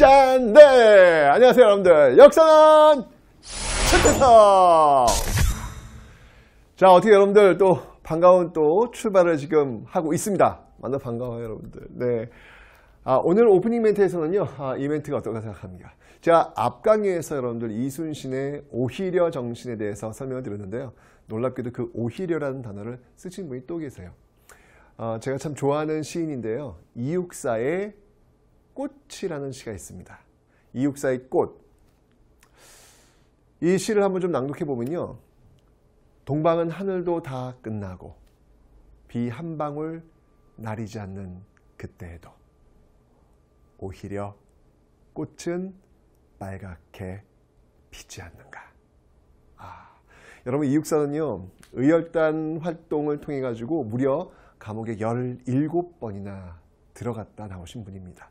짠! 네! 안녕하세요, 여러분들. 역사는 첫째서 자, 어떻게 여러분들 또 반가운 또 출발을 지금 하고 있습니다. 만나 반가워요, 여러분들. 네. 아, 오늘 오프닝 멘트에서는요, 아, 이 멘트가 어떨까 생각합니다. 제가 앞 강의에서 여러분들 이순신의 오히려 정신에 대해서 설명을 드렸는데요. 놀랍게도 그 오히려라는 단어를 쓰신 분이 또 계세요. 아, 제가 참 좋아하는 시인인데요. 이육사의 꽃이라는 시가 있습니다. 이육사의 꽃. 이 시를 한번 좀 낭독해 보면요. 동방은 하늘도 다 끝나고 비 한 방울 나리지 않는 그때에도 오히려 꽃은 빨갛게 피지 않는가. 아, 여러분 이육사는요. 의열단 활동을 통해 가지고 무려 감옥에 17번이나 들어갔다 나오신 분입니다.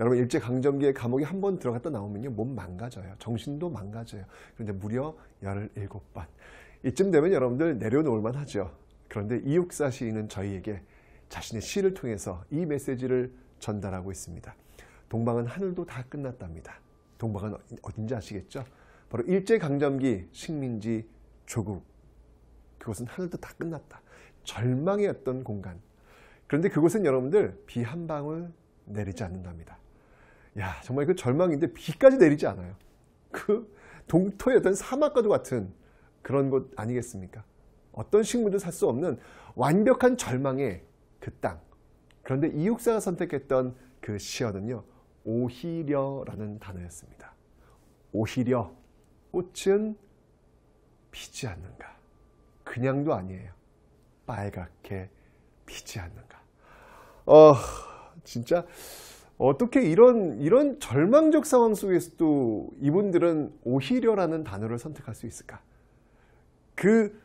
여러분 일제강점기에 감옥에 한 번 들어갔다 나오면요. 몸 망가져요. 정신도 망가져요. 그런데 무려 17번. 이쯤 되면 여러분들 내려놓을만 하죠. 그런데 이육사 시인은 저희에게 자신의 시를 통해서 이 메시지를 전달하고 있습니다. 동방은 하늘도 다 끝났답니다. 동방은 어딘지 아시겠죠? 바로 일제강점기 식민지 조국 그것은 하늘도 다 끝났다. 절망의 어떤 공간. 그런데 그곳은 여러분들 비 한 방울 내리지 않는답니다. 야 정말 그 절망인데 비까지 내리지 않아요. 그 동토의 어떤 사막과도 같은 그런 곳 아니겠습니까? 어떤 식물도 살 수 없는 완벽한 절망의 그 땅. 그런데 이육사가 선택했던 그 시어는요. 오히려라는 단어였습니다. 오히려 꽃은 피지 않는가. 그냥도 아니에요. 빨갛게 피지 않는가. 어, 진짜 어떻게 이런 이런 절망적 상황 속에서도 이분들은 오히려라는 단어를 선택할 수 있을까? 그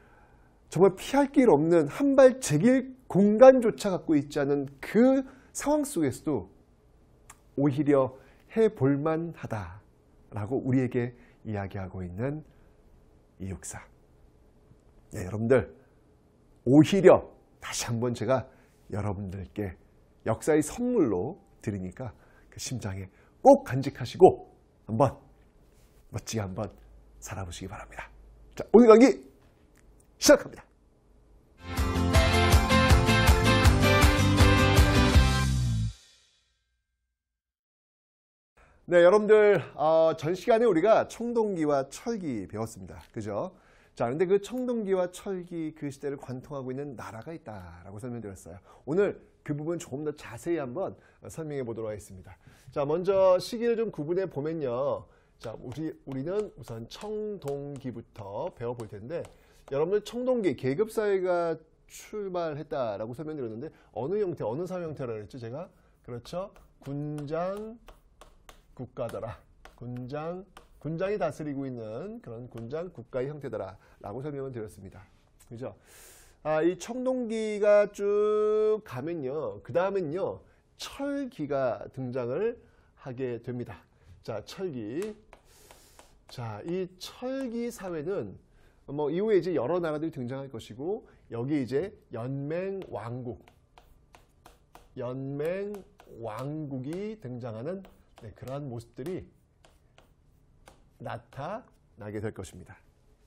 정말 피할 길 없는 한 발 제길 공간조차 갖고 있지 않은 그 상황 속에서도 오히려 해볼 만하다라고 우리에게 이야기하고 있는 이 역사. 네, 여러분들 오히려 다시 한번 제가 여러분들께 역사의 선물로 드리니까 그 심장에 꼭 간직하시고 한번 멋지게 한번 살아보시기 바랍니다. 자, 오늘 강의 시작합니다. 네, 여러분들 어, 전 시간에 우리가 청동기와 철기 배웠습니다. 그죠? 자, 그런데 그 청동기와 철기 그 시대를 관통하고 있는 나라가 있다라고 설명드렸어요. 오늘 그 부분 조금 더 자세히 한번 설명해 보도록 하겠습니다. 자, 먼저 시기를 좀 구분해 보면요. 자, 우리, 우리는 우선 청동기부터 배워볼 텐데, 여러분들 청동기, 계급사회가 출발했다라고 설명드렸는데, 어느 형태, 어느 사회 형태라고 그랬죠, 제가? 그렇죠. 군장 국가더라. 군장, 군장이 다스리고 있는 그런 군장 국가의 형태더라. 라고 설명을 드렸습니다. 그죠? 아, 이 청동기가 쭉 가면요. 그 다음은요. 철기가 등장을 하게 됩니다. 자, 철기. 자, 이 철기 사회는 뭐 이후에 이제 여러 나라들이 등장할 것이고 여기 이제 연맹 왕국, 연맹 왕국이 등장하는 네, 그러한 모습들이 나타나게 될 것입니다.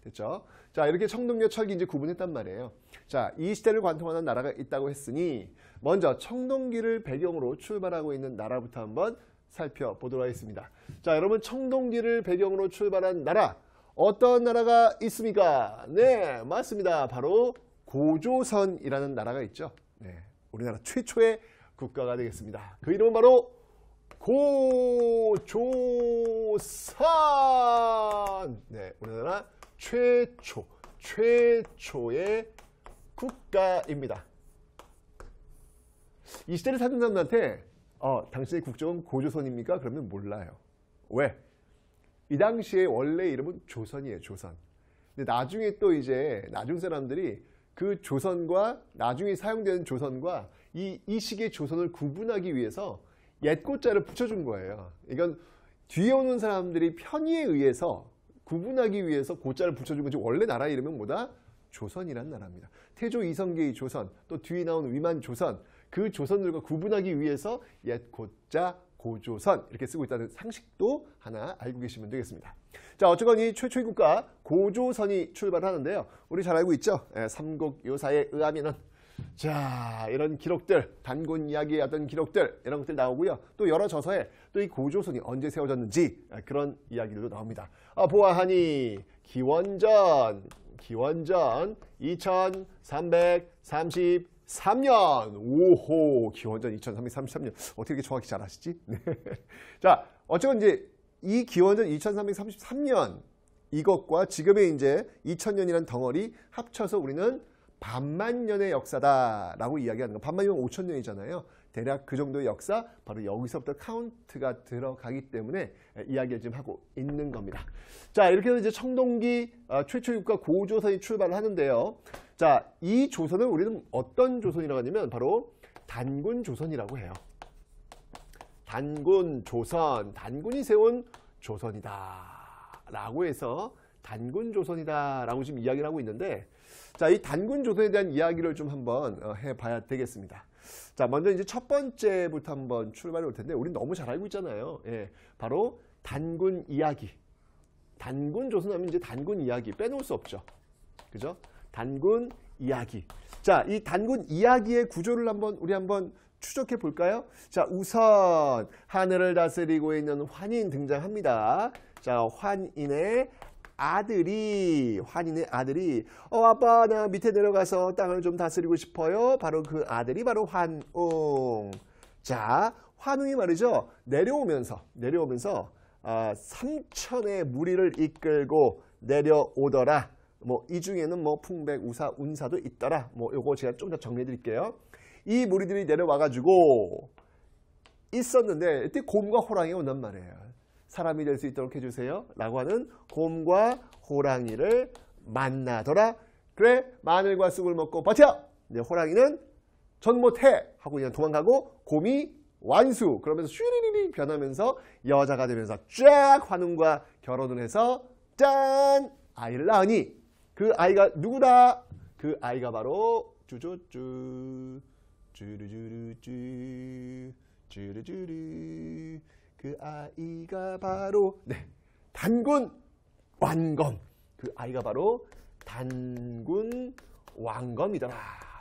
됐죠? 자 이렇게 청동기와 철기 이제 구분했단 말이에요. 자 이 시대를 관통하는 나라가 있다고 했으니 먼저 청동기를 배경으로 출발하고 있는 나라부터 한번 살펴보도록 하겠습니다. 자 여러분 청동기를 배경으로 출발한 나라 어떤 나라가 있습니까? 네 맞습니다. 바로 고조선이라는 나라가 있죠. 네, 우리나라 최초의 국가가 되겠습니다. 그 이름은 바로 고조선. 네, 우리나라 최초, 최초의 국가입니다. 이 시대를 사는 사람한테 어, 당신의 국적은 고조선입니까? 그러면 몰라요. 왜? 이 당시에 원래 이름은 조선이에요. 조선. 근데 나중에 또 이제 나중 사람들이 그 조선과 나중에 사용되는 조선과 이, 이 시기의 조선을 구분하기 위해서 옛고자를 붙여준 거예요. 이건 뒤에 오는 사람들이 편의에 의해서 구분하기 위해서 고자를 붙여준 거지 원래 나라 이름은 뭐다? 조선이란 나라입니다. 태조 이성계의 조선, 또 뒤에 나온 위만 조선, 그 조선들과 구분하기 위해서 옛 고자, 고조선 이렇게 쓰고 있다는 상식도 하나 알고 계시면 되겠습니다. 자 어쨌건 이 최초의 국가 고조선이 출발하는데요. 우리 잘 알고 있죠? 예, 삼국요사에 의하면은 자 이런 기록들 단군 이야기의 어떤 기록들 이런 것들 나오고요. 또 여러 저서에 또 이 고조선이 언제 세워졌는지 아, 그런 이야기들도 나옵니다. 아, 보아하니 기원전 기원전 2333년 오호 기원전 2333년 어떻게 이렇게 정확히 잘 아시지? 네. 자 어쨌든 이제 이 기원전 2333년 이것과 지금의 이제 2000년이라는 덩어리 합쳐서 우리는 반만년의 역사다라고 이야기하는 거. 반만년 5 0 0 0년이잖아요 대략 그 정도의 역사 바로 여기서부터 카운트가 들어가기 때문에 예, 이야기를 지금 하고 있는 겁니다. 자 이렇게 해서 이제 청동기 어, 최초 유가 고조선이 출발을 하는데요. 자 이 조선은 우리는 어떤 조선이라고 하냐면 바로 단군 조선이라고 해요. 단군 조선, 단군이 세운 조선이다 라고 해서 단군 조선이다 라고 지금 이야기를 하고 있는데 자 이 단군 조선에 대한 이야기를 좀 한번 어, 해봐야 되겠습니다. 자, 먼저 이제 첫 번째부터 한번 출발해 볼 텐데, 우리 너무 잘 알고 있잖아요. 예, 바로 단군 이야기. 단군 조선하면 이제 단군 이야기 빼놓을 수 없죠. 그죠? 단군 이야기. 자, 이 단군 이야기의 구조를 한번 우리 한번 추적해 볼까요? 자, 우선 하늘을 다스리고 있는 환인 등장합니다. 자, 환인의 아들이 환인의 아들이 어 아빠 나 밑에 내려가서 땅을 좀 다스리고 싶어요. 바로 그 아들이 바로 환웅. 자 환웅이 말이죠 내려오면서 내려오면서 아, 삼천의 무리를 이끌고 내려오더라. 뭐 이 중에는 뭐 풍백 우사 운사도 있더라. 뭐 요거 제가 좀 더 정리해 드릴게요. 이 무리들이 내려와 가지고 있었는데 이때 곰과 호랑이 가 온단 말이에요. 사람이 될 수 있도록 해주세요. 라고 하는 곰과 호랑이를 만나더라. 그래 마늘과 쑥을 먹고 버텨. 이제 호랑이는 전 못해 하고 그냥 도망가고 곰이 완수 그러면서 슈리리리 변하면서 여자가 되면서 쫙 환웅과 결혼을 해서 짠 아이를 낳으니 그 아이가 누구다 그 아이가 바로 쭈쭈쭈 쭈르쭈르쭈 쭈르쭈르 그 아이가 바로 네 단군 왕검 그 아이가 바로 단군 왕검이더라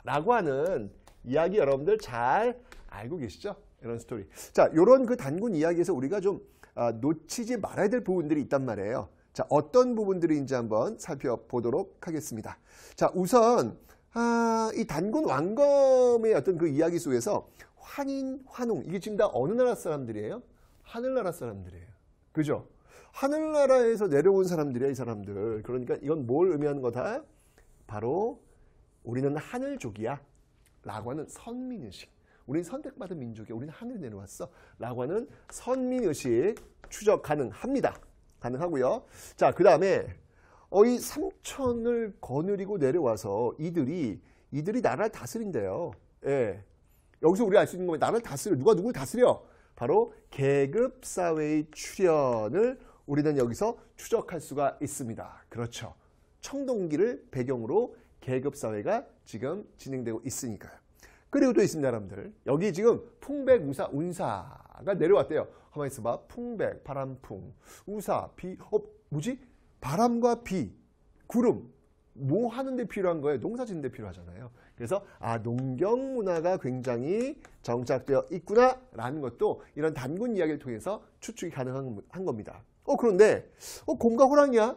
라고 하는 이야기 여러분들 잘 알고 계시죠? 이런 스토리 자 요런 그 단군 이야기에서 우리가 좀 아, 놓치지 말아야 될 부분들이 있단 말이에요 자 어떤 부분들인지 한번 살펴보도록 하겠습니다 자 우선 아, 이 단군 왕검의 어떤 그 이야기 속에서 환인, 환웅 이게 지금 다 어느 나라 사람들이에요? 하늘나라 사람들이에요. 그죠? 하늘나라에서 내려온 사람들이야 이 사람들. 그러니까 이건 뭘 의미하는 거다? 바로 우리는 하늘족이야. 라고 하는 선민의식. 우린 선택받은 민족이야. 우린 하늘에 내려왔어. 라고 하는 선민의식 추적 가능합니다. 가능하고요. 자, 그 다음에 어, 이 삼천을 거느리고 내려와서 이들이 이들이 나라를 다스린대요. 예. 여기서 우리가 알 수 있는 거면 나라를 다스려. 누가 누구를 다스려? 바로 계급 사회의 출현을 우리는 여기서 추적할 수가 있습니다. 그렇죠. 청동기를 배경으로 계급 사회가 지금 진행되고 있으니까요. 그리고 또 있습니다, 여러분들. 여기 지금 풍백, 우사, 운사가 내려왔대요. 가만히 있어봐. 풍백, 바람풍, 우사, 비, 어, 뭐지? 바람과 비, 구름. 뭐 하는데 필요한 거예요? 농사 짓는데 필요하잖아요. 그래서 아 농경 문화가 굉장히 정착되어 있구나라는 것도 이런 단군 이야기를 통해서 추측이 가능한 한 겁니다. 어 그런데 어 곰과 호랑이야?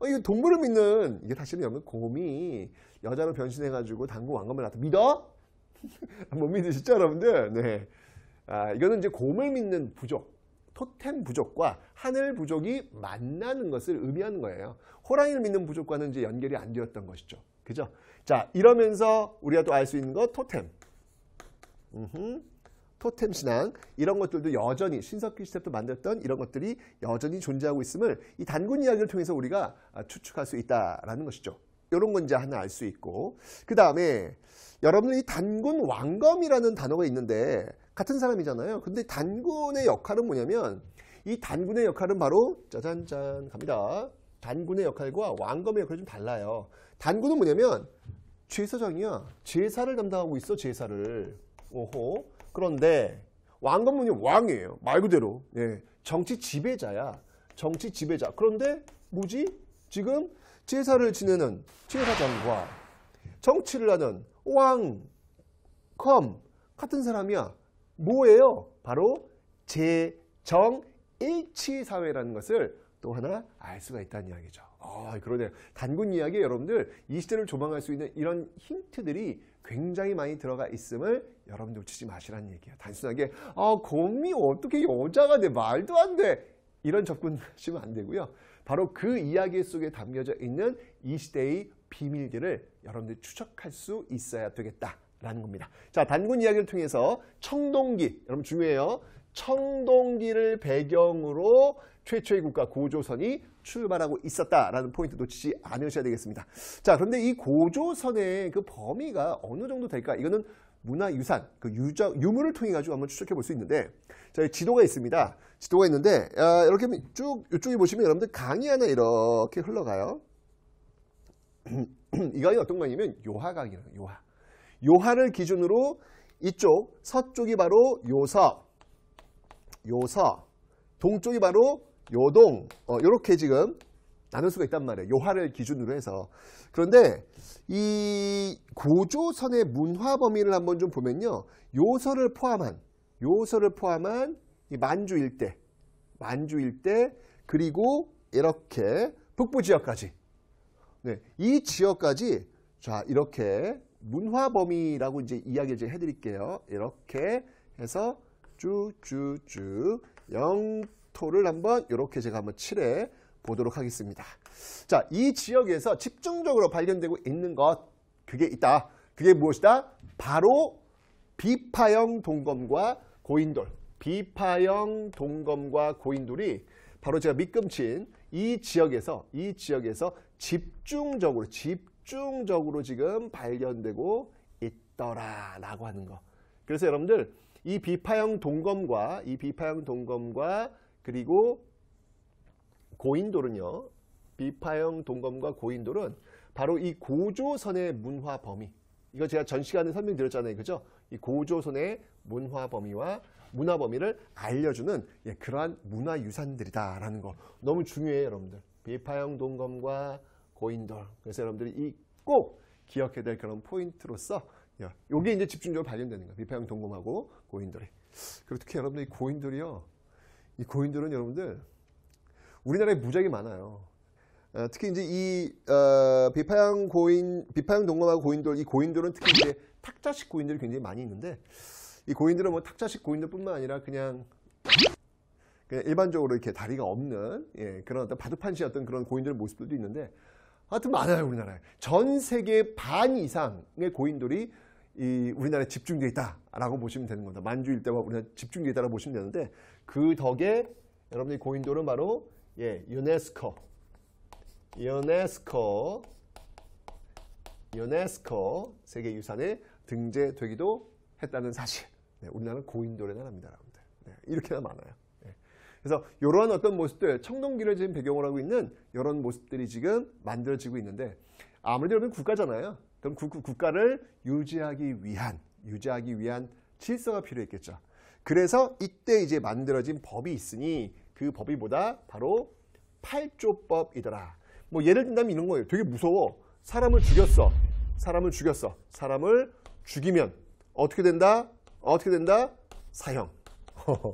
어, 이거 동물을 믿는 이게 사실은 여러분 곰이 여자로 변신해가지고 단군 왕검을 낳다 믿어? 못 믿으시죠 여러분들? 네. 아, 이거는 이제 곰을 믿는 부족 토템 부족과 하늘 부족이 만나는 것을 의미하는 거예요. 호랑이를 믿는 부족과는 이제 연결이 안 되었던 것이죠. 그죠? 자, 이러면서 우리가 또 알 수 있는 거 토템. 음흠. 토템 신앙 이런 것들도 여전히 신석기 시대부터 만들었던 이런 것들이 여전히 존재하고 있음을 이 단군 이야기를 통해서 우리가 아, 추측할 수 있다라는 것이죠. 이런 건 이제 하나 알 수 있고 그 다음에 여러분이 단군 왕검이라는 단어가 있는데 같은 사람이잖아요. 근데 단군의 역할은 뭐냐면 이 단군의 역할은 바로 짜잔짠 갑니다. 단군의 역할과 왕검의 역할이 좀 달라요. 단군은 뭐냐면 제사장이야. 제사를 담당하고 있어 제사를. 오호. 그런데 왕건 뭐이 왕이에요. 말 그대로. 예. 정치 지배자야. 정치 지배자. 그런데 뭐지? 지금 제사를 지내는 제사장과 정치를 하는 왕, 검 같은 사람이야. 뭐예요? 바로 제정일치사회라는 것을 또 하나 알 수가 있다는 이야기죠. 아, 그러네요. 단군 이야기에 여러분들 이 시대를 조망할 수 있는 이런 힌트들이 굉장히 많이 들어가 있음을 여러분 들 놓치지 마시라는 얘기예요. 단순하게 아, 곰이 어떻게 여자가 돼? 말도 안 돼. 이런 접근 하시면 안 되고요. 바로 그 이야기 속에 담겨져 있는 이 시대의 비밀들을 여러분들이 추적할 수 있어야 되겠다라는 겁니다. 자, 단군 이야기를 통해서 청동기, 여러분 중요해요. 청동기를 배경으로 최초의 국가 고조선이 출발하고 있었다라는 포인트 놓치지 않으셔야 되겠습니다. 자, 그런데 이 고조선의 그 범위가 어느 정도 될까? 이거는 문화유산, 그 유적, 유물을 통해 가지고 한번 추적해 볼 수 있는데 저희 지도가 있습니다. 지도가 있는데 어, 이렇게 쭉 이쪽에 보시면 여러분들 강이 하나 이렇게 흘러가요. 이 강이 어떤 강이냐면 요하강이에요. 요하. 요하를 기준으로 이쪽 서쪽이 바로 요석, 요서, 동쪽이 바로 요동 어, 이렇게 지금 나눌 수가 있단 말이에요. 요하를 기준으로 해서. 그런데 이 고조선의 문화 범위를 한번 좀 보면요. 요서를 포함한 요서를 포함한 이 만주 일대, 만주 일대 그리고 이렇게 북부 지역까지. 네, 이 지역까지 자 이렇게 문화 범위라고 이제 이야기를 해드릴게요. 이렇게 해서 쭉쭉쭉 영토를 한번 이렇게 제가 한번 칠해 보도록 하겠습니다. 자, 이 지역에서 집중적으로 발견되고 있는 것 그게 있다. 그게 무엇이다? 바로 비파형 동검과 고인돌. 비파형 동검과 고인돌이 바로 제가 미금친이 지역에서 이 지역에서 집중적으로 집중적으로 지금 발견되고 있더라라고 하는 거. 그래서 여러분들 이 비파형 동검과 이 비파형 동검과 그리고 고인돌은요. 비파형 동검과 고인돌은 바로 이 고조선의 문화 범위. 이거 제가 전 시간에 설명드렸잖아요. 그죠? 이 고조선의 문화 범위와 문화 범위를 알려주는 예, 그러한 문화 유산들이다라는 거. 너무 중요해요, 여러분들. 비파형 동검과 고인돌. 그래서 여러분들이 이꼭 기억해야 될 그런 포인트로서 열. 예. 요게 이제 집중적으로 발견되는 거예요. 비파형 동검하고 고인돌이. 그리고 특히 여러분들 이 고인돌이요. 이 고인돌은 여러분들 우리나라에 무작위 많아요. 어, 특히 이제 이 어, 비파형 고인, 비파형 동검하고 고인돌, 이 고인돌은 특히 이제 탁자식 고인돌이 굉장히 많이 있는데 이고인돌은뭐 탁자식 고인돌뿐만 아니라 그냥, 그냥 일반적으로 이렇게 다리가 없는 예, 그런 어떤 바둑판시 어떤 그런 고인돌 모습들도 있는데 하여튼 많아요 우리나라에 전 세계 반 이상의 고인돌이 이 우리나라에 집중되어 있다라고 보시면 되는 겁니다. 만주 일대와 우리나라 에 집중되어 있다라고 보시면 되는데 그 덕에 여러분들이 고인돌은 바로 예, 유네스코 유네스코 유네스코 세계유산에 등재되기도 했다는 사실 네, 우리나라는 고인돌의 나라입니다. 여러분들. 네, 이렇게나 많아요. 네. 그래서 이러한 어떤 모습들, 청동기를 지금 배경으로 하고 있는 이런 모습들이 지금 만들어지고 있는데 아무래도 여러분 국가잖아요. 그럼 국, 국가를 유지하기 위한 유지하기 위한 질서가 필요했겠죠. 그래서 이때 이제 만들어진 법이 있으니 그 법이 뭐다? 바로 8조법이더라. 뭐 예를 든다면 이런 거예요. 되게 무서워. 사람을 죽였어. 사람을 죽였어. 사람을 죽이면 어떻게 된다? 어떻게 된다? 사형.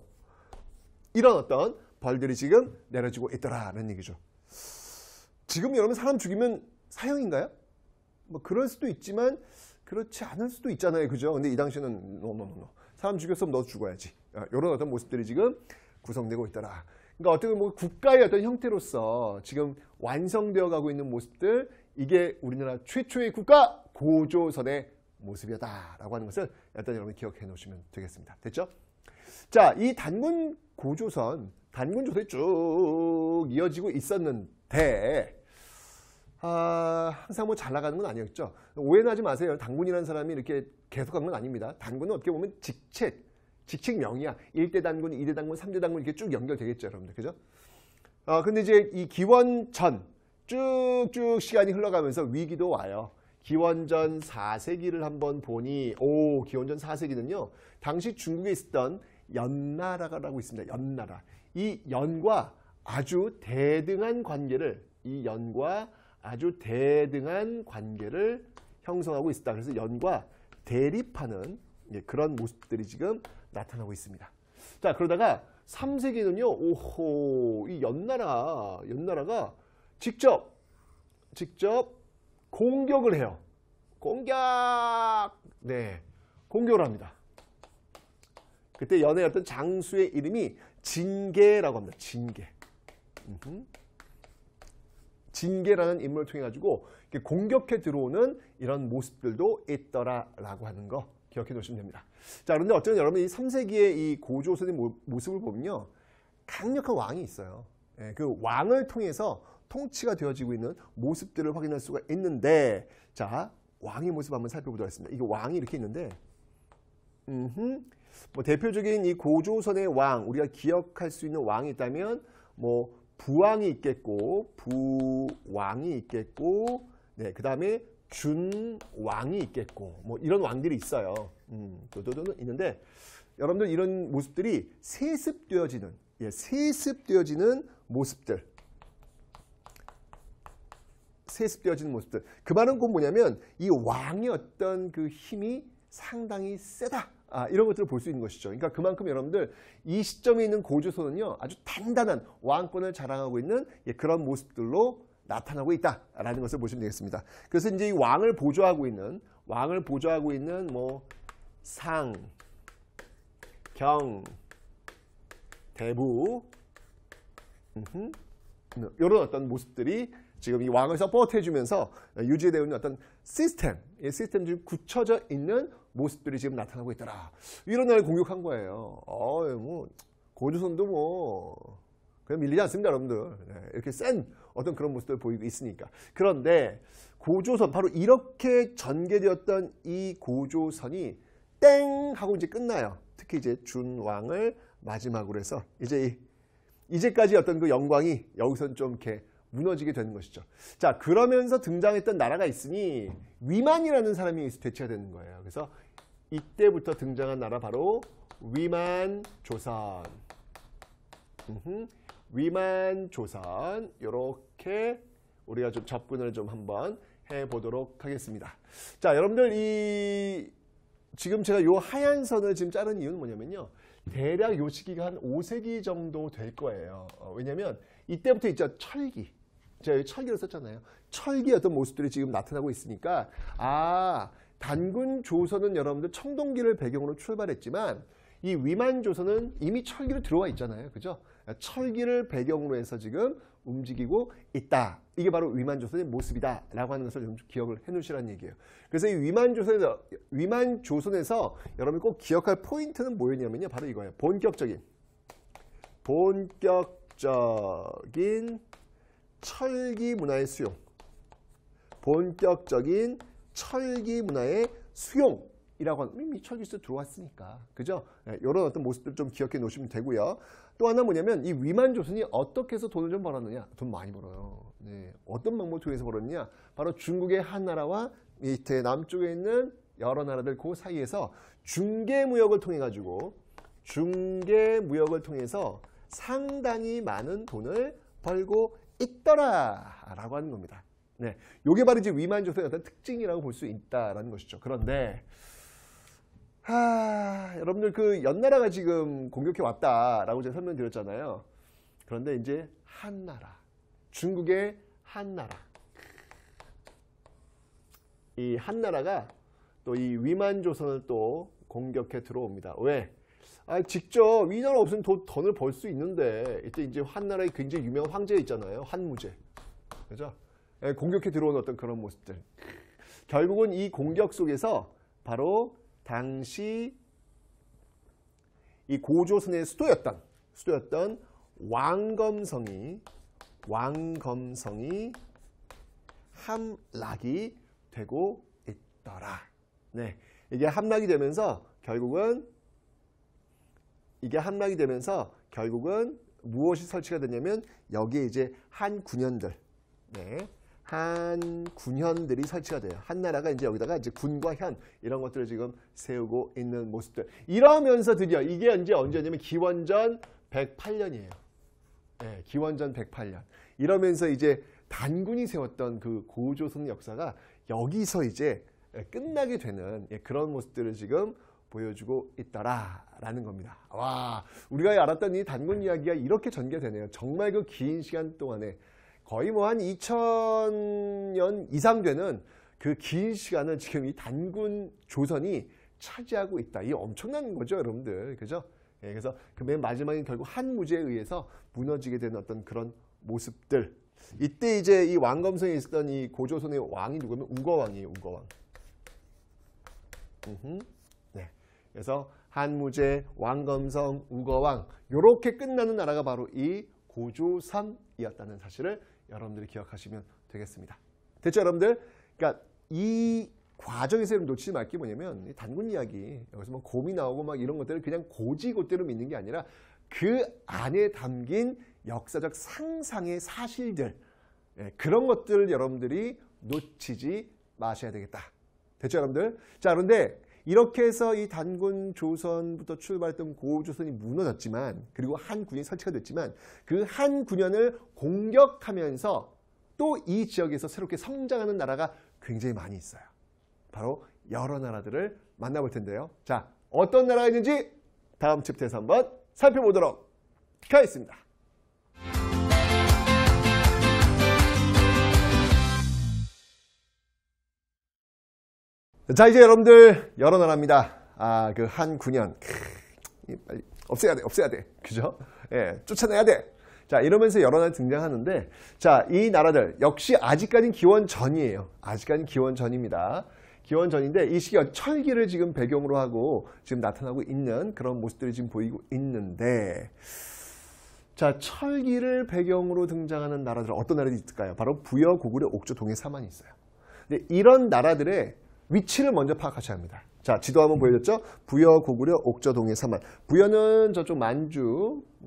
이런 어떤 벌들이 지금 내려지고 있더라는 얘기죠. 지금 여러분 사람 죽이면 사형인가요? 뭐 그럴 수도 있지만 그렇지 않을 수도 있잖아요. 그죠? 근데 이 당시에는 노노노노. 사람 죽였으면 너도 죽어야지. 이런 아, 어떤 모습들이 지금 구성되고 있더라. 그러니까 어떻게 보면 뭐 국가의 어떤 형태로서 지금 완성되어 가고 있는 모습들 이게 우리나라 최초의 국가 고조선의 모습이다라고 하는 것을 일단 여러분 기억해 놓으시면 되겠습니다. 됐죠? 자, 이 단군 고조선, 단군 조선이 쭉 이어지고 있었는데 아, 항상 뭐 잘 나가는 건 아니었죠. 오해하지 는 마세요. 당군이라는 사람이 이렇게 계속한 건 아닙니다. 당군은 어떻게 보면 직책, 직책명이야. 1대 단군, 2대 단군, 3대 단군 이렇게 쭉 연결되겠죠, 여러분들. 그죠? 아, 근데 이제 이 기원전 쭉쭉 시간이 흘러가면서 위기도 와요. 기원전 4세기를 한번 보니 오 기원전 4세기는요. 당시 중국에 있었던 연나라라고 있습니다. 연나라. 이 연과 아주 대등한 관계를 이 연과 아주 대등한 관계를 형성하고 있다. 었 그래서 연과 대립하는 예, 그런 모습들이 지금 나타나고 있습니다. 자 그러다가 3세기는요. 오호 이 연나라 연나라가 직접 직접 공격을 해요. 공격 네 공격을 합니다. 그때 연의 어떤 장수의 이름이 진계라고 합니다. 진계. 음흠. 징계라는 인물을 통해 가지고 공격해 들어오는 이런 모습들도 있더라라고 하는 거 기억해 놓으시면 됩니다. 자, 그런데 어쨌든 여러분이 3세기의 이 고조 선의 모습을 보면요. 강력한 왕이 있어요. 예, 그 왕을 통해서 통치가 되어지고 있는 모습들을 확인할 수가 있는데 자, 왕의 모습 한번 살펴보도록 하겠습니다. 이게 왕이 이렇게 있는데 음흠, 뭐 대표적인 이 고조선의 왕, 우리가 기억할 수 있는 왕이 있다면 뭐 부왕이 있겠고 부왕이 있겠고 네, 그 다음에 준왕이 있겠고 뭐 이런 왕들이 있어요. 음, 도도도는 있는데 여러분들 이런 모습들이 세습되어지는 예, 세습되어지는 모습들 세습되어지는 모습들 그 말은 곧 뭐냐면 이왕이 어떤 그 힘이 상당히 세다 아, 이런 것들을 볼 수 있는 것이죠. 그러니까 그만큼 여러분들 이 시점에 있는 고조선은요. 아주 단단한 왕권을 자랑하고 있는 예, 그런 모습들로 나타나고 있다라는 것을 보시면 되겠습니다. 그래서 이제 이 왕을 보조하고 있는 왕을 보조하고 있는 뭐 상, 경, 대부 음흠, 이런 어떤 모습들이 지금 이 왕을 서포트해주면서 어, 유지되어 있는 어떤 시스템, 이 시스템 중 굳혀져 있는 모습들이 지금 나타나고 있더라. 이런 날 공격한 거예요. 어, 뭐 고조선도 뭐 그냥 밀리지 않습니다, 여러분들. 네, 이렇게 센 어떤 그런 모습을 보이고 있으니까. 그런데 고조선 바로 이렇게 전개되었던 이 고조선이 땡 하고 이제 끝나요. 특히 이제 준왕을 마지막으로 해서 이제 이제까지 어떤 그 영광이 여기선 좀 이렇게 무너지게 되는 것이죠. 자 그러면서 등장했던 나라가 있으니 위만이라는 사람이 대체가 되는 거예요. 그래서 이때부터 등장한 나라 바로 위만 조선. 위만 조선 이렇게 우리가 좀 접근을 좀 한번 해보도록 하겠습니다. 자, 여러분들 이 지금 제가 요 하얀 선을 지금 자른 이유는 뭐냐면요. 대략 요 시기가 한 5세기 정도 될 거예요. 어, 왜냐면 이때부터 있죠 철기. 제가 철기를 썼잖아요. 철기 어떤 모습들이 지금 나타나고 있으니까 아 단군 조선은 여러분들 청동기를 배경으로 출발했지만 이 위만 조선은 이미 철기로 들어와 있잖아요. 그죠? 그러니까 철기를 배경으로 해서 지금 움직이고 있다. 이게 바로 위만 조선의 모습이다. 라고 하는 것을 좀 기억을 해 놓으시라는 얘기예요. 그래서 이 위만 조선에서, 위만 조선에서 여러분이 꼭 기억할 포인트는 뭐였냐면요. 바로 이거예요. 본격적인. 본격적인 철기 문화의 수용. 본격적인 철기 문화의 수용 이라고 하는 이미 철기수 들어왔으니까 그죠? 이런 예, 어떤 모습들 좀 기억해 놓으시면 되고요. 또 하나 뭐냐면 이 위만 조선이 어떻게 해서 돈을 좀 벌었느냐? 돈 많이 벌어요. 네. 어떤 방법을 통해서 벌었느냐? 바로 중국의 한 나라와 밑에 남쪽에 있는 여러 나라들 그 사이에서 중개 무역을 통해 가지고 중개 무역을 통해서 상당히 많은 돈을 벌고 있더라라고 하는 겁니다. 네, 이게 바로 이제 위만 조세의 어떤 특징이라고 볼 수 있다라는 것이죠. 그런데 하, 여러분들 그 연나라가 지금 공격해 왔다라고 제가 설명드렸잖아요. 그런데 이제 한나라, 중국의 한나라. 이 한나라가 또 이 위만 조선을 또 공격해 들어옵니다. 왜? 아, 직접 위나라 없으면 돈, 돈을 벌 수 있는데 이때 이제 한나라의 굉장히 유명한 황제 있잖아요. 한무제. 그죠? 예, 공격해 들어온 어떤 그런 모습들. 결국은 이 공격 속에서 바로 당시 이 고조선의 수도였던 수도였던 왕검성이 왕검성이 함락이 되고 있더라. 네, 이게 함락이 되면서 결국은 이게 함락이 되면서 결국은 무엇이 설치가 되냐면 여기에 이제 한 군현들 네. 한 군현들이 설치가 돼요. 한 나라가 이제 여기다가 이제 군과 현 이런 것들을 지금 세우고 있는 모습들. 이러면서 드디어 이게 언제 언제냐면 기원전 108년이에요. 네, 예, 기원전 108년. 이러면서 이제 단군이 세웠던 그 고조선 역사가 여기서 이제 끝나게 되는 예, 그런 모습들을 지금 보여주고 있다라는 겁니다. 와, 우리가 알았던 이 단군 이야기가 이렇게 전개되네요. 정말 그 긴 시간 동안에 거의 뭐 한 2000년 이상 되는 그 긴 시간을 지금 이 단군 조선이 차지하고 있다. 이 엄청난 거죠, 여러분들. 그죠? 예, 그래서 그 맨마지막엔 결국 한 무제에 의해서 무너지게 되는 어떤 그런 모습들. 이때 이제 이 왕검성에 있었던 이 고조선의 왕이 누구면 우거왕이에요, 우거왕. 음 네. 그래서 한무제, 왕검성, 우거왕 요렇게 끝나는 나라가 바로 이 고조삼이었다는 사실을 여러분들이 기억하시면 되겠습니다. 됐죠 여러분들? 그러니까 이 과정에서 놓치지 말게 뭐냐면 단군 이야기 여기서 뭐 곰이 나오고 막 이런 것들을 그냥 고지 고대로 믿는 게 아니라 그 안에 담긴 역사적 상상의 사실들 예, 그런 것들을 여러분들이 놓치지 마셔야 되겠다. 됐죠 여러분들? 자 그런데 이렇게 해서 이 단군 조선부터 출발했던 고조선이 무너졌지만 그리고 한 군이 설치가 됐지만 그 한 군현을 공격하면서 또 이 지역에서 새롭게 성장하는 나라가 굉장히 많이 있어요. 바로 여러 나라들을 만나볼 텐데요. 자, 어떤 나라가 있는지 다음 챕터에서 한번 살펴보도록 하겠습니다. 자 이제 여러분들 열어놔랍니다. 아 그 한 9년 빨리 없애야 돼 없애야 돼 그죠? 예 쫓아내야 돼. 자 이러면서 여러 나라 등장하는데 자 이 나라들 역시 아직까지는 기원 전이에요. 아직까지는 기원 전입니다. 기원 전인데 이 시기 철기를 지금 배경으로 하고 지금 나타나고 있는 그런 모습들이 지금 보이고 있는데 자 철기를 배경으로 등장하는 나라들 어떤 나라들이 있을까요? 바로 부여 고구려 옥조 동해 사만이 있어요. 근데 이런 나라들의 위치를 먼저 파악하셔야 합니다. 자, 지도 한번 보여줬죠? 부여, 고구려, 옥저, 동해, 사만. 부여는 저쪽 만주,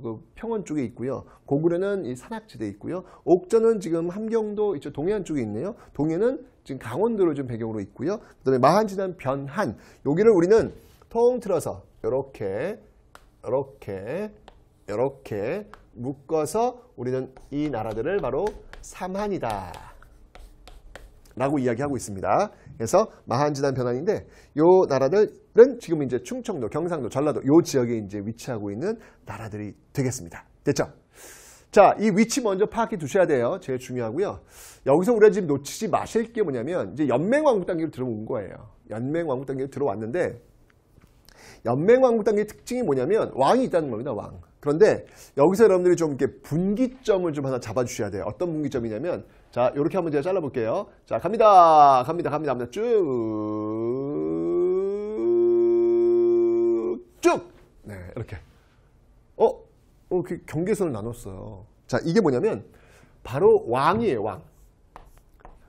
그 평원 쪽에 있고요. 고구려는 이 산악지대에 있고요. 옥저는 지금 함경도 이쪽 동해안 쪽에 있네요. 동해는 지금 강원도를 좀 배경으로 있고요. 그 다음에 마한 지단 변한. 여기를 우리는 통틀어서 이렇게, 이렇게, 이렇게 묶어서 우리는 이 나라들을 바로 삼한이다. 라고 이야기하고 있습니다. 그래서 마한지단 변환인데 요 나라들은 지금 이제 충청도, 경상도, 전라도 요 지역에 이제 위치하고 있는 나라들이 되겠습니다. 됐죠? 자, 이 위치 먼저 파악해 두셔야 돼요. 제일 중요하고요. 여기서 우리가 지금 놓치지 마실 게 뭐냐면 이제 연맹왕국 단계로 들어온 거예요. 연맹왕국 단계로 들어왔는데 연맹왕국 단계의 특징이 뭐냐면 왕이 있다는 겁니다. 왕. 그런데 여기서 여러분들이 좀 이렇게 분기점을 좀 하나 잡아주셔야 돼요. 어떤 분기점이냐면 자, 이렇게 한번 제가 잘라볼게요. 자, 갑니다. 갑니다. 갑니다. 갑니다. 쭉. 쭉. 네, 이렇게. 어, 어? 이렇게 경계선을 나눴어요. 자, 이게 뭐냐면 바로 왕이에요, 왕.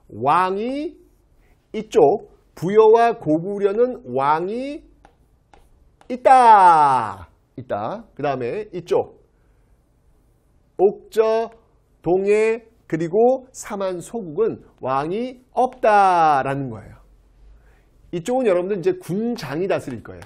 왕이 이쪽 부여와 고구려는 왕이 있다. 있다. 그 다음에 이쪽 옥저 동해 그리고 사만 소국은 왕이 없다라는 거예요. 이쪽은 여러분들 이제 군장이 다스릴 거예요.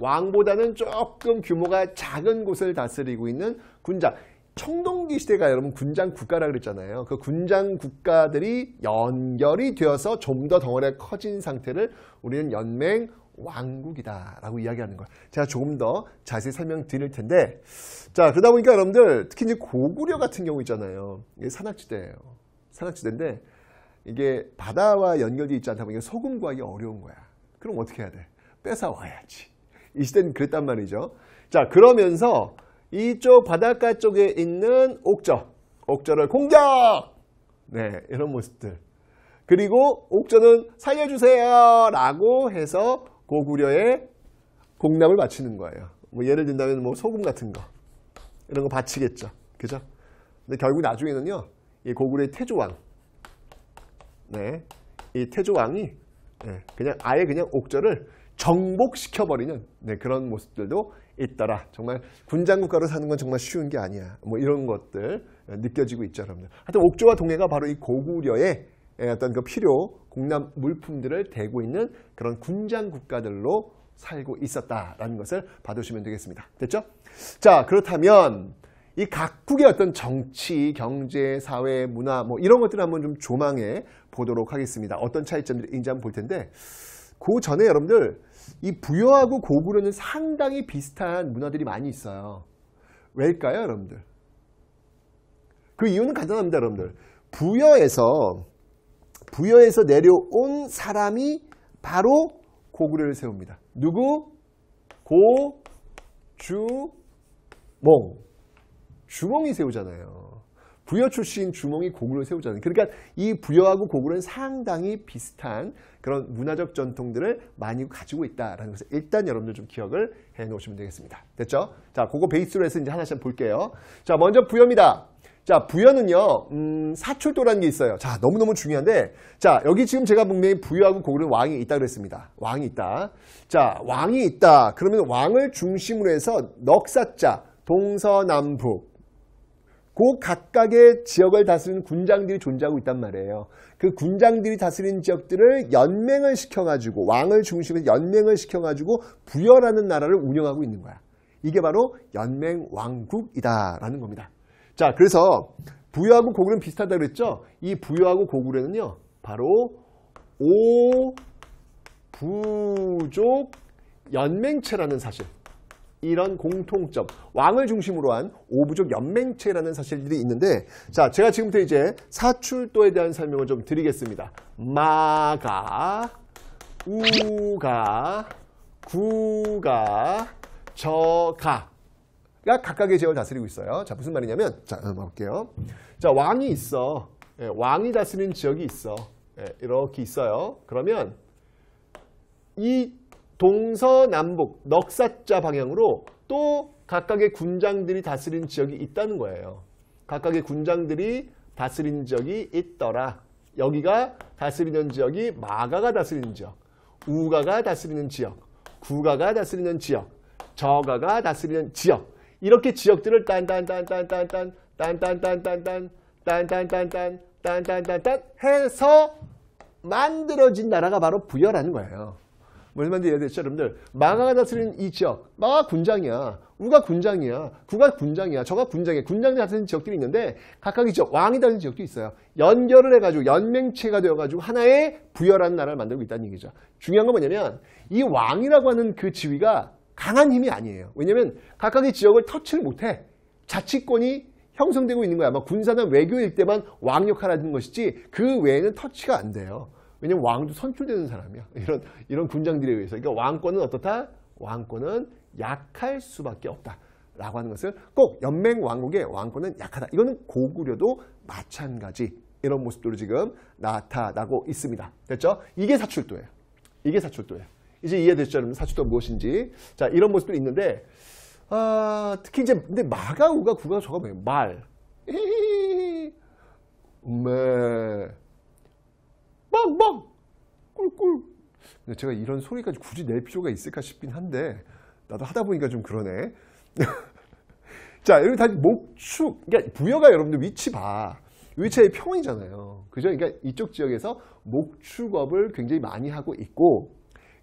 왕보다는 조금 규모가 작은 곳을 다스리고 있는 군장. 청동기 시대가 여러분 군장 국가라 그랬잖아요. 그 군장 국가들이 연결이 되어서 좀 더 덩어리가 커진 상태를 우리는 연맹 왕국이다라고 이야기하는 거걸 제가 조금 더 자세히 설명드릴 텐데 자 그러다 보니까 여러분들 특히 이제 고구려 같은 경우 있잖아요 이게 산악지대예요 산악지대인데 이게 바다와 연결이 있지 않다 보니까 소금 구하기 어려운 거야 그럼 어떻게 해야 돼 뺏어와야지 이 시대는 그랬단 말이죠 자 그러면서 이쪽 바닷가 쪽에 있는 옥저 옥저를 공격 네 이런 모습들 그리고 옥저는 살려주세요 라고 해서 고구려의 공납을 바치는 거예요. 뭐 예를 든다면 뭐 소금 같은 거 이런 거 바치겠죠. 그죠? 근데 결국 나중에는요. 이 고구려의 태조왕 네. 이 태조왕이 네, 그냥 아예 그냥 옥절을 정복시켜버리는 네, 그런 모습들도 있더라. 정말 군장국가로 사는 건 정말 쉬운 게 아니야. 뭐 이런 것들 네, 느껴지고 있죠. 여러분들. 하여튼 옥조와 동해가 바로 이 고구려의 예, 어떤 그 필요 공납 물품들을 대고 있는 그런 군장 국가들로 살고 있었다라는 것을 봐두시면 되겠습니다. 됐죠? 자 그렇다면 이 각국의 어떤 정치, 경제, 사회, 문화 뭐 이런 것들을 한번 좀 조망해 보도록 하겠습니다. 어떤 차이점들이 인지 한번 볼 텐데 그 전에 여러분들 이 부여하고 고구려는 상당히 비슷한 문화들이 많이 있어요. 왜일까요 여러분들? 그 이유는 간단합니다 여러분들. 부여에서 부여에서 내려온 사람이 바로 고구려를 세웁니다. 누구? 고, 주, 몽. 주몽이 세우잖아요. 부여 출신 주몽이 고구려를 세우잖아요. 그러니까 이 부여하고 고구려는 상당히 비슷한 그런 문화적 전통들을 많이 가지고 있다라는 것을 일단 여러분들 좀 기억을 해 놓으시면 되겠습니다. 됐죠? 자, 그거 베이스로 해서 이제 하나씩 볼게요. 자, 먼저 부여입니다. 자, 부여는요, 음, 사출도라는 게 있어요. 자, 너무너무 중요한데, 자, 여기 지금 제가 분명히 부여하고 고구는 왕이 있다 그랬습니다. 왕이 있다. 자, 왕이 있다. 그러면 왕을 중심으로 해서 넉사자, 동서남북. 그 각각의 지역을 다스리는 군장들이 존재하고 있단 말이에요. 그 군장들이 다스리는 지역들을 연맹을 시켜가지고, 왕을 중심으로 연맹을 시켜가지고, 부여라는 나라를 운영하고 있는 거야. 이게 바로 연맹왕국이다라는 겁니다. 자, 그래서 부여하고 고구려는 비슷하다 그랬죠? 이부여하고 고구려는요. 바로 오부족 연맹체라는 사실. 이런 공통점, 왕을 중심으로 한 오부족 연맹체라는 사실들이 있는데 자, 제가 지금부터 이제 사출도에 대한 설명을 좀 드리겠습니다. 마가, 우가, 구가, 저가 각각의 지역을 다스리고 있어요. 자, 무슨 말이냐면, 자, 한번 볼게요. 자, 왕이 있어. 예, 왕이 다스리는 지역이 있어. 예, 이렇게 있어요. 그러면 이 동서남북, 넉사자 방향으로 또 각각의 군장들이 다스리는 지역이 있다는 거예요. 각각의 군장들이 다스리는 지역이 있더라. 여기가 다스리는 지역이 마가가 다스리는 지역, 우가가 다스리는 지역, 구가가 다스리는 지역, 저가가 다스리는 지역 이렇게 지역들을 딴딴딴딴딴딴딴딴딴딴딴딴딴딴딴딴딴 해서 만들어진 나라가 바로 부여라는 거예요. 무슨 말인지 이해되시죠? 여러분들 망하가 다스리는 이 지역 망하 군장이야 우가 군장이야 구가 군장이야 저가 군장이야 군장이 다스리는 지역들이 있는데 각각의 지역 왕이 다스리는 지역도 있어요 연결을 해가지고 연맹체가 되어가지고 하나의 부여라는 나라를 만들고 있다는 얘기죠 중요한 건 뭐냐면 이 왕이라고 하는 그 지위가 강한 힘이 아니에요. 왜냐하면 각각의 지역을 터치를 못해 자치권이 형성되고 있는 거야. 아마 군사나 외교일 때만 왕 역할을 하는 것이지 그 외에는 터치가 안 돼요. 왜냐면 왕도 선출되는 사람이야. 이런 이런 군장들에 의해서. 그러니까 왕권은 어떻다? 왕권은 약할 수밖에 없다. 라고 하는 것을 꼭 연맹 왕국의 왕권은 약하다. 이거는 고구려도 마찬가지. 이런 모습들로 지금 나타나고 있습니다. 됐죠? 이게 사출도예요. 이게 사출도예요. 이제 이해됐죠, 여러분? 사추도 무엇인지. 자, 이런 모습들이 있는데, 아, 특히 이제, 근데 마가우가 구가 저거 뭐예요? 말. 매. 빵빵! 꿀꿀. 근데 제가 이런 소리까지 굳이 낼 필요가 있을까 싶긴 한데, 나도 하다 보니까 좀 그러네. 자, 여기 다시 목축. 그러니까 부여가 여러분들 위치 봐. 위치의 평이잖아요. 그죠? 그러니까 이쪽 지역에서 목축업을 굉장히 많이 하고 있고,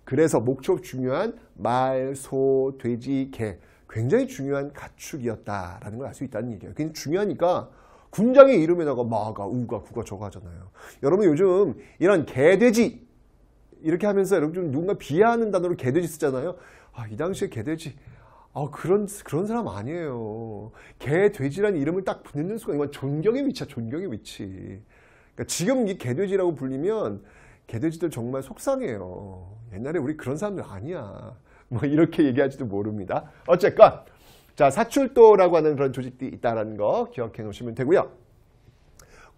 그래서 목초 중요한 말, 소, 돼지, 개 굉장히 중요한 가축이었다라는 걸 알 수 있다는 얘기예요. 굉장히 중요하니까 군장의 이름에다가 마가, 우가, 구가 저거 하잖아요. 여러분 요즘 이런 개돼지 이렇게 하면서 여러분 좀 누군가 비하하는 단어로 개돼지 쓰잖아요. 아, 이 당시에 개돼지 아, 그런 그런 사람 아니에요. 개돼지라는 이름을 딱 붙는 순간 이건 존경의 위치야, 존경의 위치. 그러니까 지금 이 개돼지라고 불리면 개돼지들 정말 속상해요. 옛날에 우리 그런 사람들 아니야. 뭐 이렇게 얘기할지도 모릅니다. 어쨌건 자 사출도라고 하는 그런 조직들이 있다는 거 기억해 놓으시면 되고요.